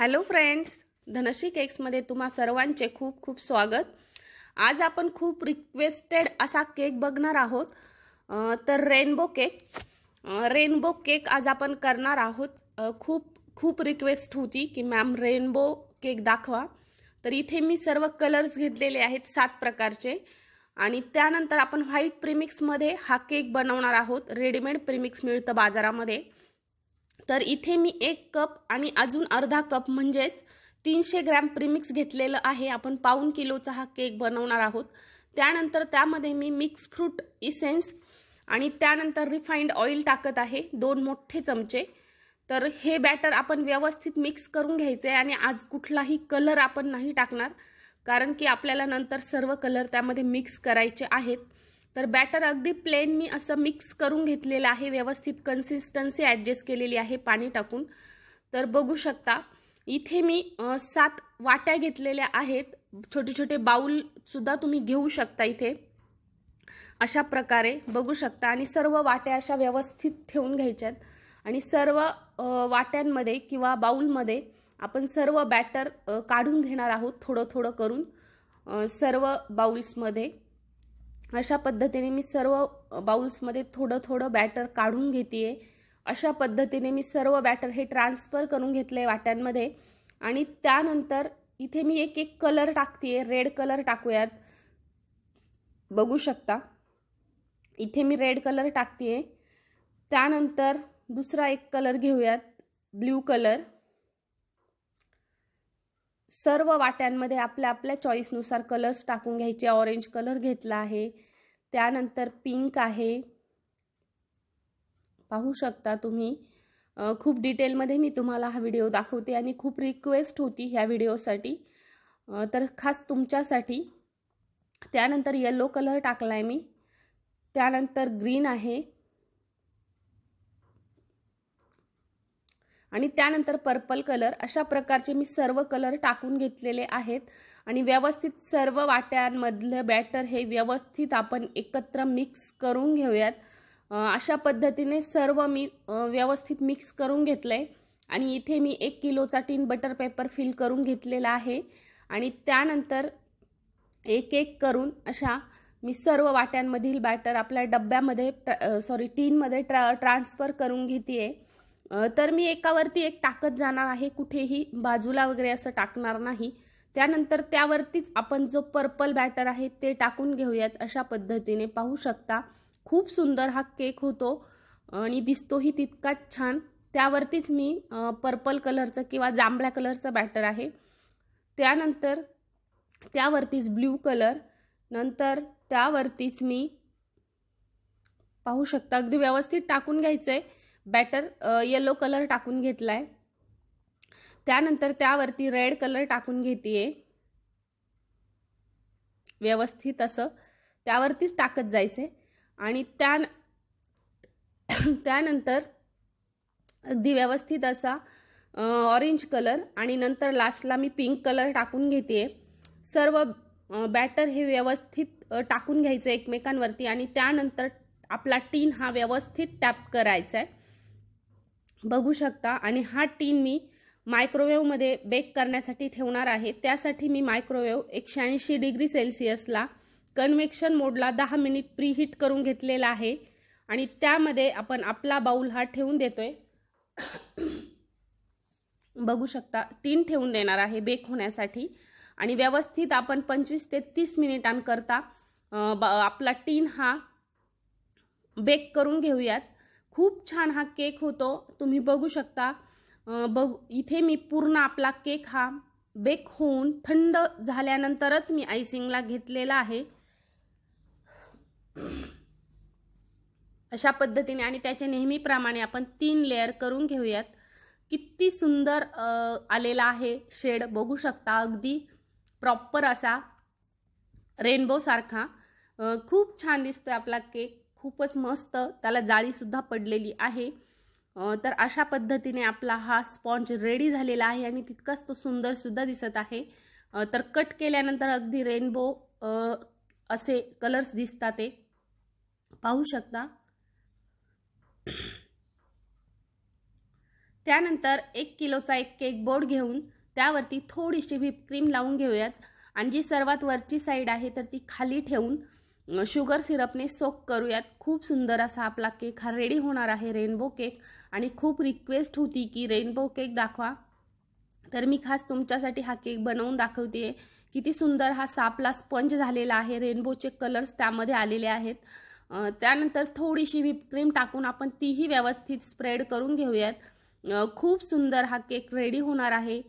hello friends Dhanashree केक्समध्ये तुम्हा सर्वांचे खूप खूप स्वागत आज आपण खूप रिक्वेस्टेड असा केक बघणार आहोत तर रेनबो केक रेनबो केक आज आपण करणार आहोत खूप खूप रिक्वेस्ट होती की मॅम रेनबो केक दाखवा तर इथे मी सर्व कलर्स घेतलेले आहेत सात प्रकारचे आणि त्यानंतर आपण व्हाईट प्रिमिक्समध्ये हा केक बनवणार आहोत रेडीमेड प्रिमिक्स मिळतं बाजारामध्ये तर इथे मी एक कप आणि अजून अर्धा कप म्हणजेच तीनशे ग्रॅम प्रीमिक्स घेतलेलं आहे आपण पाऊन किलोचा हा केक बनवणार आहोत त्यानंतर त्यामध्ये मी मिक्स फ्रूट इसेन्स आणि त्यानंतर रिफाईंड ऑइल टाकत आहे दोन मोठे चमचे तर हे बॅटर आपण व्यवस्थित मिक्स करून घ्यायचं आहे आणि आज कुठलाही कलर आपण नाही टाकणार कारण की आपल्याला नंतर सर्व कलर त्यामध्ये मिक्स करायचे आहेत तर बॅटर अगदी प्लेन मी असं मिक्स करून घेतलेलं आहे व्यवस्थित कन्सिस्टन्सी ॲडजस्ट केलेली आहे पाणी टाकून तर बघू शकता इथे मी सात वाट्या घेतलेल्या आहेत छोटे छोटे बाऊलसुद्धा तुम्ही घेऊ शकता इथे अशा प्रकारे बघू शकता आणि सर्व वाट्या अशा व्यवस्थित ठेवून घ्यायच्यात आणि सर्व वाट्यांमध्ये किंवा बाऊलमध्ये आपण सर्व बॅटर काढून घेणार आहोत थोडं थोडं करून सर्व बाऊल्समध्ये अशा पद्धतीने मी सर्व बाउल्समध्ये थोडं थोडं बॅटर काढून घेते अशा पद्धतीने मी सर्व बॅटर हे ट्रान्सफर करून घेतलं वाट्यांमध्ये आणि त्यानंतर इथे मी एक एक कलर टाकते रेड कलर टाकूयात बघू शकता इथे मी रेड कलर टाकते त्यानंतर दुसरा एक कलर घेऊयात ब्ल्यू कलर सर्व वाट्यांमध्ये आपल्या आपल्या चॉईसनुसार कलर्स टाकून घ्यायचे ऑरेंज कलर घेतला आहे त्यानंतर पिंक आहे पाहू शकता तुम्ही खूप डिटेलमध्ये मी तुम्हाला हा व्हिडिओ दाखवते आणि खूप रिक्वेस्ट होती ह्या व्हिडिओसाठी तर खास तुमच्यासाठी त्यानंतर येल्लो कलर टाकला आहे मी त्यानंतर ग्रीन आहे आणि त्यानंतर पर्पल कलर अशा प्रकारचे मी सर्व कलर टाकून घेतलेले आहेत आणि व्यवस्थित सर्व वाट्यांमधलं बॅटर हे व्यवस्थित आपण एकत्र मिक्स करून घेऊयात अशा पद्धतीने सर्व मी व्यवस्थित मिक्स करून घेतलं आहे आणि इथे मी एक किलोचा टीन बटर पेपर फिल करून घेतलेला आहे आणि त्यानंतर एक एक करून अशा मी सर्व वाट्यांमधील बॅटर आपल्या डब्यामध्ये सॉरी टीनमध्ये ट्रा ट्रान्सफर करून घेते आहे तर मी एकावरती एक टाकत जाणार आहे कुठेही बाजूला वगैरे असं टाकणार नाही त्यानंतर त्यावरतीच आपण जो पर्पल बॅटर आहे ते टाकून घेऊयात अशा पद्धतीने पाहू शकता खूप सुंदर हा केक होतो आणि दिसतोही तितकाच छान त्यावरतीच मी पर्पल कलरचं किंवा जांभळ्या कलरचं बॅटर आहे त्यानंतर त्यावरतीच ब्ल्यू कलर नंतर त्यावरतीच मी पाहू शकता अगदी व्यवस्थित टाकून घ्यायचं आहे बॅटर येलो कलर टाकून घेतला आहे त्यानंतर त्यावरती रेड कलर टाकून घेते व्यवस्थित असं त्यावरतीच टाकत जायचे आणि त्या त्यानंतर अगदी व्यवस्थित असा ऑरेंज कलर आणि नंतर लास्टला मी पिंक कलर टाकून घेते सर्व बॅटर हे व्यवस्थित टाकून घ्यायचं एकमेकांवरती आणि त्यानंतर आपला टीन हा व्यवस्थित टॅप करायचा आहे बघू शकता आणि हा टीन मी मायक्रोवेव्हमध्ये बेक करण्यासाठी ठेवणार आहे त्यासाठी मी मायक्रोवेव्ह एकशे ऐंशी डिग्री सेल्सिअसला कन्व्हेक्शन मोडला दहा मिनिट प्रीहीट करून घेतलेला आहे आणि त्यामध्ये आपण आपला बाऊल हा ठेवून देतोय बघू शकता टीन ठेवून देणार आहे बेक होण्यासाठी आणि व्यवस्थित आपण पंचवीस ते तीस मिनिटांकरता आपला टीन हा बेक करून घेऊयात खूप छान हा केक होतो तुम्ही बघू शकता बघ इथे मी पूर्ण आपला केक हा बेक होऊन थंड झाल्यानंतरच मी आयसिंगला घेतलेला आहे अशा पद्धतीने आणि त्याचे नेहमीप्रमाणे आपण तीन लेअर करून घेऊयात किती सुंदर आलेला आहे शेड बघू शकता अगदी प्रॉपर असा रेनबोसारखा खूप छान दिसतोय आपला केक खूपच मस्त त्याला जाळीसुद्धा पडलेली आहे तर अशा पद्धतीने आपला हा स्पॉन्ज रेडी झालेला आहे आणि तितकाच तो सुंदरसुद्धा दिसत आहे तर कट केल्यानंतर अगदी रेनबो असे कलर्स दिसतात ते पाहू शकता त्यानंतर एक किलोचा एक केक बोर्ड घेऊन त्यावरती थोडीशी व्हिपक्रीम क्रीम लावून घेऊयात आणि जी सर्वात वरची साईड आहे तर ती खाली ठेवून शुगर सिरपने सोक करूयात खूप सुंदर असा आपला केक हा रेडी होणार आहे रेनबो केक आणि खूप रिक्वेस्ट होती की रेनबो केक दाखवा तर मी खास तुमच्यासाठी हा केक बनवून दाखवते किती सुंदर हा सापला स्पंज झालेला आहे रेनबोचे कलर्स त्यामध्ये आलेले आहेत त्यानंतर थोडीशी व्हिपक्रीम टाकून आपण तीही व्यवस्थित स्प्रेड करून घेऊयात खूप सुंदर हा केक रेडी होणार आहे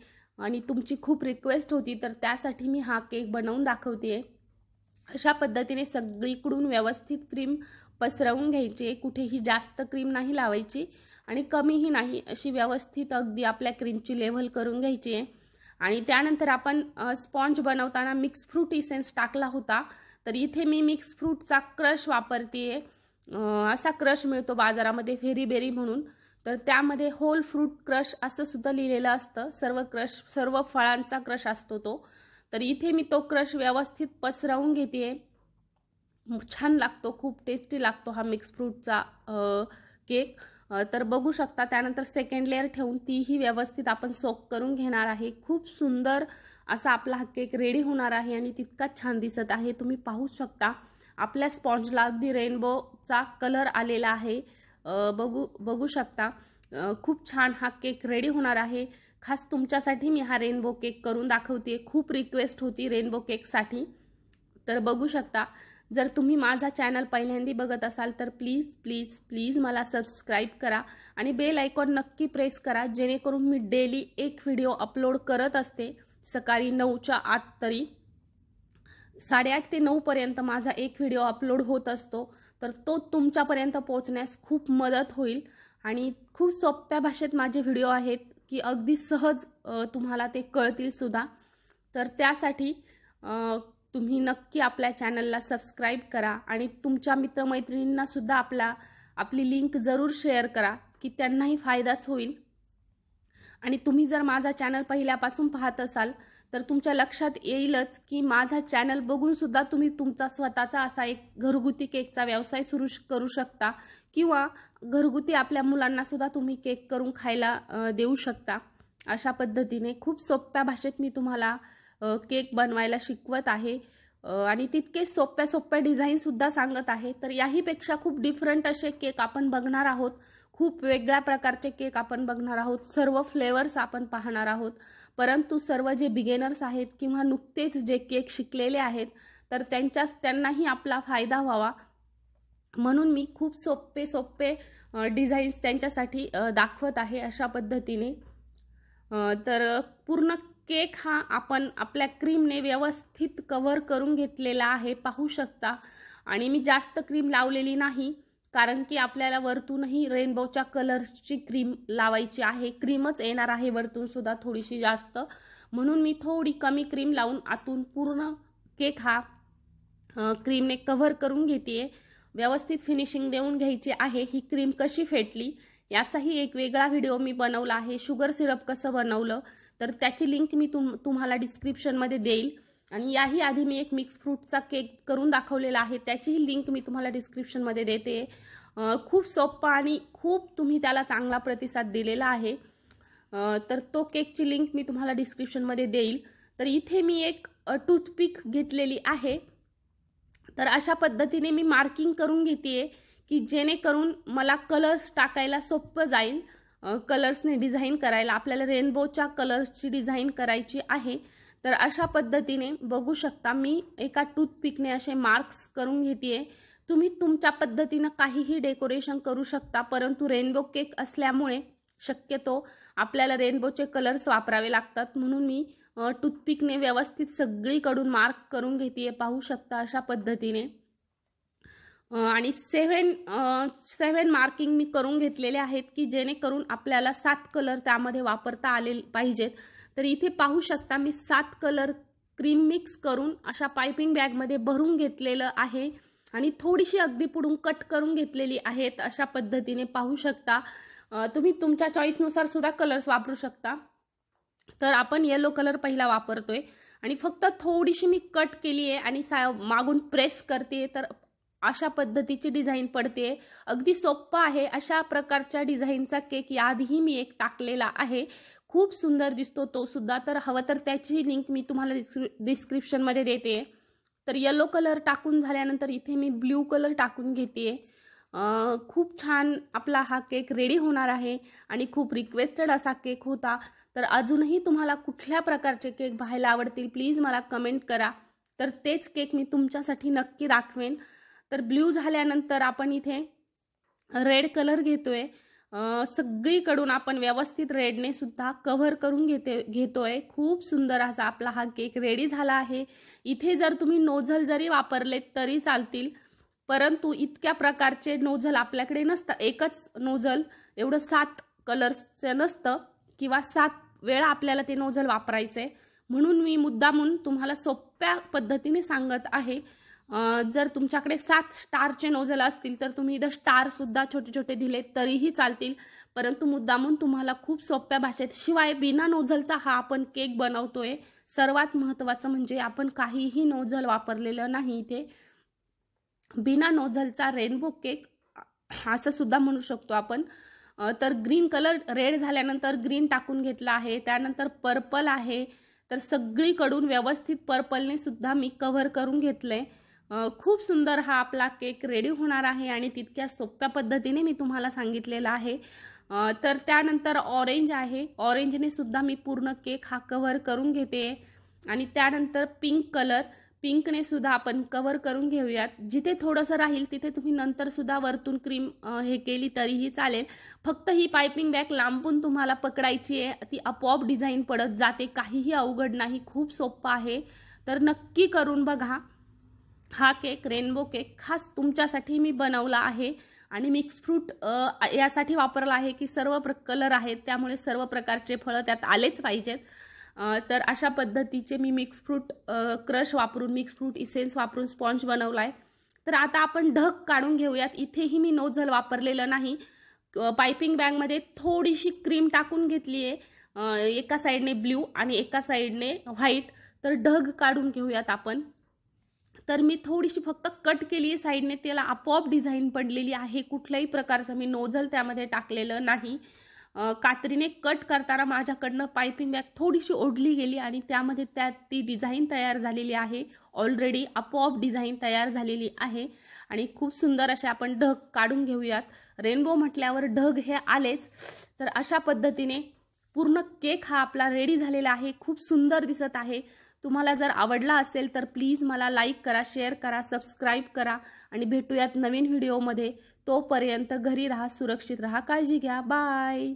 आणि तुमची खूप रिक्वेस्ट होती तर त्यासाठी मी हा केक बनवून दाखवते अशा पद्धतीने सगळीकडून व्यवस्थित क्रीम पसरवून घ्यायची कुठेही जास्त क्रीम नाही लावायची आणि कमीही नाही अशी व्यवस्थित अगदी आपल्या क्रीमची लेव्हल करून घ्यायची आहे आणि त्यानंतर आपण स्पॉन्ज बनवताना मिक्स फ्रूट इसेन्स टाकला होता तर इथे मी मिक्स फ्रूटचा क्रश वापरते असा क्रश मिळतो बाजारामध्ये फेरीबेरी म्हणून तर त्यामध्ये होल फ्रूट क्रश असं सुद्धा लिहिलेलं असतं सर्व क्रश सर्व फळांचा क्रश असतो तो तर इथे मी तो क्रश व्यवस्थित पसरवून घेते छान लागतो खूप टेस्टी लागतो हा मिक्स फ्रूटचा केक तर बघू शकता त्यानंतर सेकंड लेअर ठेवून तीही व्यवस्थित आपण सोक करून घेणार आहे खूप सुंदर असा आपला हा केक रेडी होणार आहे आणि तितकाच छान दिसत आहे तुम्ही पाहू शकता आपल्या स्पॉन्जला अगदी रेनबोचा कलर आलेला आहे बघू बघू शकता खूप छान हा केक रेडी होणार आहे खास तुमच्यासाठी मी हा रेनबो केक करून दाखवते खूप रिक्वेस्ट होती रेनबो केकसाठी तर बघू शकता जर तुम्ही माझा चॅनल पहिल्यांदी बघत असाल तर प्लीज प्लीज प्लीज मला सबस्क्राईब करा आणि बेल आयकॉन नक्की प्रेस करा जेणेकरून मी डेली एक व्हिडिओ अपलोड करत असते सकाळी नऊच्या आत तरी साडेआठ ते नऊपर्यंत माझा एक व्हिडिओ अपलोड होत असतो तर तो तुमच्यापर्यंत पोहोचण्यास खूप मदत होईल आणि खूप सोप्या भाषेत माझे व्हिडिओ आहेत की अगदी सहज तुम्हाला ते कळतील सुद्धा तर त्यासाठी तुम्ही नक्की आपल्या चॅनलला सबस्क्राईब करा आणि तुमच्या मित्रमैत्रिणींनासुद्धा आपला आपली लिंक जरूर शेअर करा की त्यांनाही फायदाच होईल आणि तुम्ही जर माझा चॅनल पहिल्यापासून पाहत असाल तर तुमच्या लक्षात येईलच की माझा चॅनल बघूनसुद्धा तुम्ही तुमचा स्वतःचा असा एक घरगुती केकचा व्यवसाय सुरू करू शकता किंवा घरगुती आपल्या मुलांनासुद्धा तुम्ही केक करून खायला देऊ शकता अशा पद्धतीने खूप सोप्या भाषेत मी तुम्हाला केक बनवायला शिकवत आहे आणि तितके सोप्या सोप्या डिझाईनसुद्धा सांगत आहे तर याहीपेक्षा खूप डिफरंट असे केक आपण बघणार आहोत खूप वेगळ्या प्रकारचे केक आपण बघणार आहोत सर्व फ्लेवर्स आपण पाहणार आहोत परंतु सर्व जे बिगेनर्स आहेत किंवा नुकतेच जे केक शिकलेले आहेत तर त्यांच्या त्यांनाही आपला फायदा व्हावा म्हणून मी खूप सोपे सोपे डिझाईन्स त्यांच्यासाठी दाखवत आहे अशा पद्धतीने तर पूर्ण केक हा आपण आपल्या क्रीमने व्यवस्थित कवर करून घेतलेला आहे पाहू शकता आणि मी जास्त क्रीम लावलेली नाही कारण की आपल्याला वरतूनही रेनबोच्या कलर्सची क्रीम लावायची आहे क्रीमच येणार आहे वरतून सुद्धा थोडीशी जास्त म्हणून मी थोडी कमी क्रीम लावून आतून पूर्ण केक हा क्रीमने कव्हर करून घेते व्यवस्थित फिनिशिंग देऊन घ्यायची आहे ही क्रीम कशी फेटली याचाही एक वेगळा व्हिडिओ मी बनवला आहे शुगर सिरप कसं बनवलं तर त्याची लिंक मी तुम तुम्हाला डिस्क्रिप्शनमध्ये देईल आणि याही आधी मी एक मिक्स फ्रूटचा केक करून दाखवलेला आहे त्याचीही लिंक मी तुम्हाला डिस्क्रिप्शनमध्ये देते खूप सोप्पा आणि खूप तुम्ही त्याला चांगला प्रतिसाद दिलेला आहे तर तो केकची लिंक मी तुम्हाला डिस्क्रिप्शनमध्ये देईल तर इथे मी एक टूथपिक घेतलेली आहे तर अशा पद्धतीने मी मार्किंग करून घेते की जेणेकरून मला कलर्स टाकायला सोपं जाईल कलर्सने डिझाईन करायला आपल्याला रेनबोच्या कलर्सची डिझाईन करायची आहे तर अशा पद्धतीने बघू शकता मी एका टूथपिकने असे मार्क्स करून घेते तुम्ही तुमच्या पद्धतीनं काहीही डेकोरेशन करू शकता परंतु रेनबो केक असल्यामुळे शक्यतो आपल्याला रेनबोचे कलर्स वापरावे लागतात म्हणून मी टूथपिकने व्यवस्थित सगळीकडून मार्क करून घेते पाहू शकता अशा पद्धतीने आणि सेव्हन सेव्हन मार्किंग मी करून घेतलेले आहेत की जेणेकरून आपल्याला सात कलर त्यामध्ये वापरता आले पाहिजेत तर इथे पाहू शकता मी सात कलर क्रीम मिक्स करून अशा पायपिंग बॅगमध्ये भरून घेतलेलं आहे आणि थोडीशी अगदी पुढून कट करून घेतलेली आहेत अशा पद्धतीने पाहू शकता तुम्ही तुमच्या चॉईसनुसार सुद्धा कलर्स वापरू शकता तर आपण येलो कलर पहिला वापरतोय आणि फक्त थोडीशी मी कट केली आहे आणि सा मागून प्रेस करते तर अशा पद्धतीची डिझाईन पडते अगदी सोप्पं आहे अशा प्रकारच्या डिझाईनचा केक याआधीही मी एक टाकलेला आहे खूप सुंदर दिसतो तो सुद्धा तर हवं तर त्याची लिंक मी तुम्हाला डिस्क्रि डिस्क्रिप्शनमध्ये देते तर येलो कलर टाकून झाल्यानंतर इथे मी ब्ल्यू कलर टाकून घेते खूप छान आपला हा केक रेडी होणार आहे आणि खूप रिक्वेस्टेड असा केक होता तर अजूनही तुम्हाला कुठल्या प्रकारचे केक पाहायला आवडतील प्लीज मला कमेंट करा तर तेच केक मी तुमच्यासाठी नक्की दाखवेन तर ब्ल्यू झाल्यानंतर आपण इथे रेड कलर घेतोय सगळीकडून आपण व्यवस्थित रेडने सुद्धा कव्हर करून घेते घेतोय खूप सुंदर असा आपला हा केक रेडी झाला आहे इथे जर तुम्ही नोझल जरी वापरले तरी चालतील परंतु इतक्या प्रकारचे नोझल आपल्याकडे नसतं एकच नोझल एवढं सात कलर्सचं नसतं किंवा सात वेळा आपल्याला ते नोझल आहे म्हणून मी मुद्दामून तुम्हाला सोप्या पद्धतीने सांगत आहे जर तुमच्याकडे सात स्टारचे नोझल असतील तर तुम्ही इथं स्टारसुद्धा छोटे छोटे दिले तरीही चालतील परंतु मुद्दामून तुम्हाला खूप सोप्या भाषेत शिवाय बिना नोझलचा हा आपण केक बनवतोय सर्वात महत्त्वाचं म्हणजे आपण काहीही नोझल वापरलेलं नाही इथे बिना नोझलचा रेनबो केक असं सुद्धा म्हणू शकतो आपण तर ग्रीन कलर रेड झाल्यानंतर ग्रीन टाकून घेतला आहे त्यानंतर पर्पल आहे तर सगळीकडून व्यवस्थित पर्पलने सुद्धा मी कव्हर करून घेतलं आहे खूप सुंदर हा आपला केक रेडी होणार आहे आणि तितक्या सोप्या पद्धतीने मी तुम्हाला सांगितलेला आहे तर त्यानंतर ऑरेंज आहे ऑरेंजने सुद्धा मी पूर्ण केक हा कवर करून घेते आणि त्यानंतर पिंक कलर पिंकने सुद्धा आपण कवर करून घेऊयात जिथे थोडंसं राहील तिथे तुम्ही नंतर सुद्धा वरतून क्रीम हे केली तरीही चालेल फक्त ही पायपिंग बॅग लांबून तुम्हाला पकडायची आहे ती आपोआप डिझाईन पडत जाते काहीही अवघड नाही खूप सोपं आहे तर नक्की करून बघा हा केक रेनबो केक खास तुमच्यासाठी मी बनवला आहे आणि मिक्स फ्रूट यासाठी वापरला आहे की सर्व प्र कलर आहेत त्यामुळे सर्व प्रकारचे फळं त्यात आलेच पाहिजेत तर अशा पद्धतीचे मी मिक्स फ्रूट क्रश वापरून मिक्स फ्रूट इसेन्स वापरून स्पॉन्ज बनवला आहे तर आता आपण ढग काढून घेऊयात इथेही मी नोझल वापरलेलं नाही पायपिंग बॅगमध्ये थोडीशी क्रीम टाकून घेतली आहे एका साईडने ब्ल्यू आणि एका साईडने व्हाईट तर ढग काढून घेऊयात आपण तर मी थोडीशी फक्त कट केली आहे साईडने त्याला आपोआप डिझाईन पडलेली आहे कुठल्याही प्रकारचं मी नोझल त्यामध्ये टाकलेलं नाही कात्रीने कट करताना माझ्याकडनं पायपिंग बॅग थोडीशी ओढली गेली आणि त्यामध्ये त्यात ती डिझाईन तयार झालेली आहे ऑलरेडी आपोआप डिझाईन तयार झालेली आहे आणि खूप सुंदर असे आपण ढग काढून घेऊयात रेनबो म्हटल्यावर ढग हे आलेच तर अशा पद्धतीने पूर्ण केक हा आपला रेडी झालेला आहे खूप सुंदर दिसत आहे तुम्हाला जर आवडला असेल तर प्लीज मला लाईक करा शेअर करा सबस्क्राईब करा आणि भेटूयात नवीन व्हिडिओमध्ये तोपर्यंत घरी राहा सुरक्षित राहा काळजी घ्या बाय